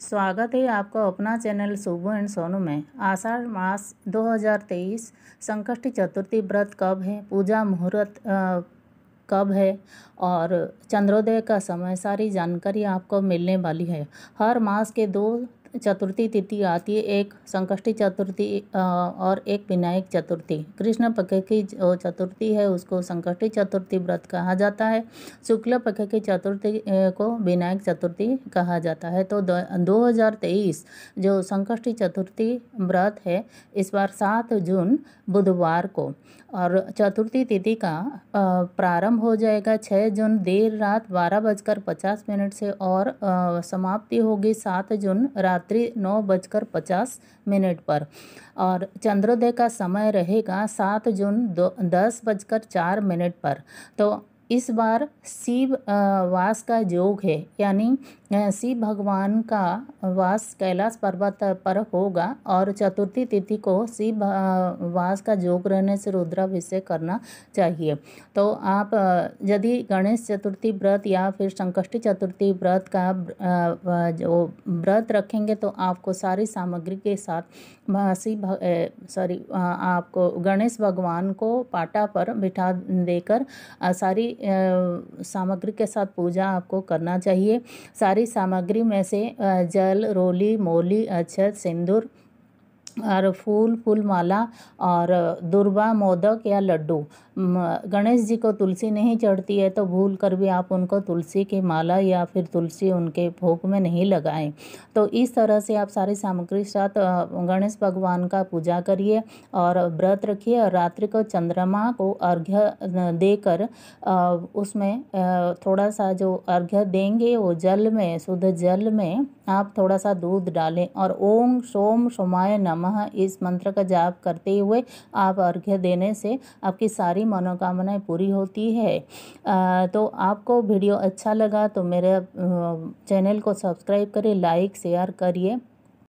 स्वागत है आपका अपना चैनल सुबह एंड सोनू में आषाढ़ मास 2023 संकष्ट चतुर्थी व्रत कब है पूजा मुहूर्त कब है और चंद्रोदय का समय सारी जानकारी आपको मिलने वाली है हर मास के दो चतुर्थी तिथि आती है एक संकष्टी चतुर्थी और एक विनायक चतुर्थी कृष्ण पक्ष की जो चतुर्थी है उसको संकष्टी चतुर्थी व्रत कहा जाता है शुक्ल पक्ष की चतुर्थी को विनायक चतुर्थी कहा जाता है तो दो हज़ार तेईस जो संकष्टी चतुर्थी व्रत है इस बार सात जून बुधवार को और चतुर्थी तिथि का प्रारंभ हो जाएगा छः जून देर रात बारह बजकर पचास मिनट से और समाप्ति होगी सात जून रात रात्रि नौ बजकर पचास मिनट पर और चंद्रोदय का समय रहेगा सात जून दो दस बजकर चार मिनट पर तो इस बार शिव वास का योग है यानी शिव भगवान का वास कैलाश पर्वत पर होगा और चतुर्थी तिथि को शिव वास का जोग रहने से रुद्राभिषेक करना चाहिए तो आप यदि गणेश चतुर्थी व्रत या फिर संकष्टी चतुर्थी व्रत का जो व्रत रखेंगे तो आपको सारी सामग्री के साथ शिव सॉरी आपको गणेश भगवान को पाटा पर बिठा देकर सारी सामग्री के साथ पूजा आपको करना चाहिए सारी सारी सामग्री में से जल रोली मोली अक्षत सिंदूर और फूल फूल माला और दुर्बा मोदक या लड्डू गणेश जी को तुलसी नहीं चढ़ती है तो भूल कर भी आप उनको तुलसी की माला या फिर तुलसी उनके भोग में नहीं लगाएं तो इस तरह से आप सारी सामग्री के साथ गणेश भगवान का पूजा करिए और व्रत रखिए और रात्रि को चंद्रमा को अर्घ्य देकर उसमें थोड़ा सा जो अर्घ्य देंगे वो जल में शुद्ध जल में आप थोड़ा सा दूध डालें और ओम सोम सोमाय नमः इस मंत्र का जाप करते हुए आप अर्घ्य देने से आपकी सारी मनोकामनाएं पूरी होती है आ, तो आपको वीडियो अच्छा लगा तो मेरे चैनल को सब्सक्राइब करें लाइक शेयर करिए